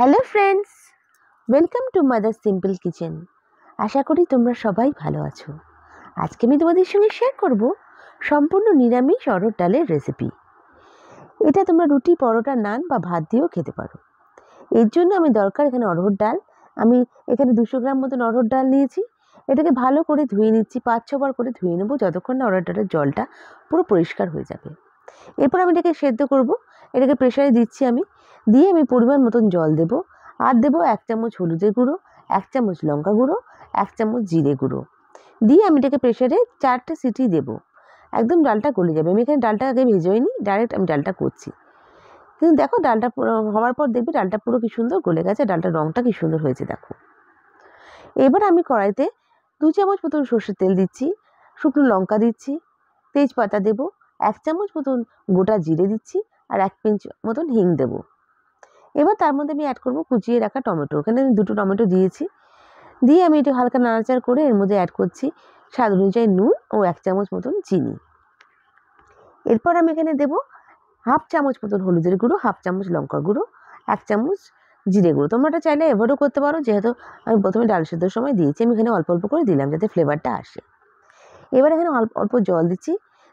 hello friends welcome to mother simple kitchen আশা করি তোমরা সবাই ভালো আছো আজকে আমি তোমাদের সঙ্গে শেয়ার করব সম্পূর্ণ নিরামিষ অরহর ডালের রেসিপি এটা তোমরা রুটি পরোটা নান বা ভাত দিয়েও খেতে পারো এর জন্য আমি দরকার এখানে অরহর ডাল আমি এখানে দুশো গ্রাম মতন অরহর ডাল নিয়েছি এটাকে ভালো করে ধুয়ে নিচ্ছি পাঁচ ছবার করে ধুয়ে নেবো যতক্ষণ না অরহর ডালের জলটা পুরো পরিষ্কার হয়ে যাবে এরপর আমি এটাকে সেদ্ধ করব এটাকে প্রেশারে দিচ্ছি আমি দিয়ে আমি পরিমাণ মতন জল দেব আর দেব এক চামচ হলুদের গুঁড়ো এক চামচ লঙ্কা গুঁড়ো এক চামচ জিরে গুঁড়ো দিয়ে আমি এটাকে প্রেশারে চারটে সিটি দেব একদম ডালটা গলে যাবে আমি এখানে ডালটা আগে ভেজে নি ডাইরেক্ট আমি ডালটা করছি কিন্তু দেখো ডালটা হওয়ার পর দেখবে ডালটা পুরো কী সুন্দর গলে গেছে ডালটার রঙটা কী সুন্দর হয়েছে দেখো এবার আমি কড়াইতে দু চামচ মতন সর্ষের তেল দিচ্ছি শুকনো লঙ্কা দিচ্ছি তেজপাতা দেব এক চামচ মতন গোটা জিরে দিচ্ছি আর এক পিঞ্চ মতন হিং দেবো এবার তার মধ্যে আমি অ্যাড করবো কুচিয়ে রাখা টমেটো এখানে আমি দুটো টমেটো দিয়েছি দিয়ে আমি একটু হালকা নাড়াচাড় করে এর মধ্যে অ্যাড করছি স্বাদ অনুযায়ী নুন ও এক চামচ মতন চিনি এরপর আমি এখানে দেব হাফ চামচ মতন হলুদের গুঁড়ো হাফ চামচ লঙ্কার গুঁড়ো এক চামচ জিরে গুঁড়ো তোমরা এটা চাইলে এভারও করতে পারো যেহেতু আমি প্রথমে ডাল সেদ্ধর সময় দিয়েছি আমি এখানে অল্প অল্প করে দিলাম যাতে ফ্লেভারটা আসে এবার এখানে অল্প অল্প জল দিচ্ছি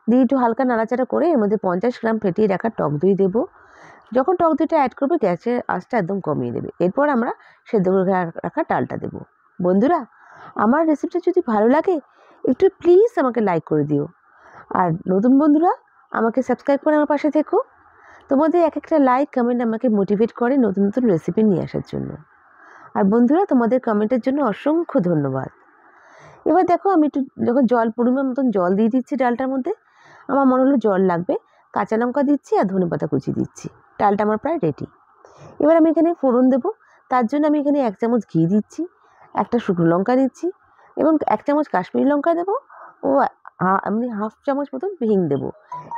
দিয়ে একটু হালকা নাড়াচাড়া করে এর মধ্যে পঞ্চাশ গ্রাম ফেটিয়ে রাখা টক দই দেবো যখন টক দইটা অ্যাড করবে গ্যাসের আঁচটা একদম কমিয়ে দেবে এরপর আমরা সেদ্ধ করে রাখা ডালটা দেবো বন্ধুরা আমার রেসিপিটা যদি ভালো লাগে একটু প্লিজ আমাকে লাইক করে দিও আর নতুন বন্ধুরা আমাকে সাবস্ক্রাইব করে আমার পাশে থেকো তোমাদের এক একটা লাইক কমেন্ট আমাকে মোটিভেট করে নতুন নতুন রেসিপি নিয়ে আসার জন্য আর বন্ধুরা তোমাদের কমেন্টের জন্য অসংখ্য ধন্যবাদ এবার দেখো আমি একটু যখন জল পরিমাণ মতন জল দিয়ে দিচ্ছি ডালটার মধ্যে আমার মনে হলো জল লাগবে কাঁচা লঙ্কা দিচ্ছি আর ধনে পাতা কুচি দিচ্ছি ডালটা আমার প্রায় রেডি এবার আমি এখানে ফোড়ন দেবো তার জন্য আমি এখানে এক চামচ ঘি দিচ্ছি একটা শুকনো লঙ্কা দিচ্ছি এবং এক চামচ কাশ্মীরি লঙ্কা দেবো ও আমি হাফ চামচ মতন ভিং দেবো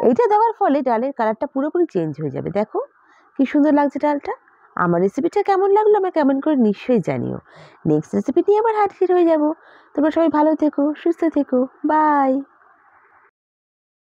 এইটা দেওয়ার ফলে ডালের কালারটা পুরোপুরি চেঞ্জ হয়ে যাবে দেখো কি সুন্দর লাগছে ডালটা আমার রেসিপিটা কেমন লাগলো আমার কেমন করে নিশ্চয়ই জানিও নেক্সট রেসিপি নিয়ে আবার হাটফিট হয়ে যাব তোমরা সবাই ভালো থেকো সুস্থ থেকো বাই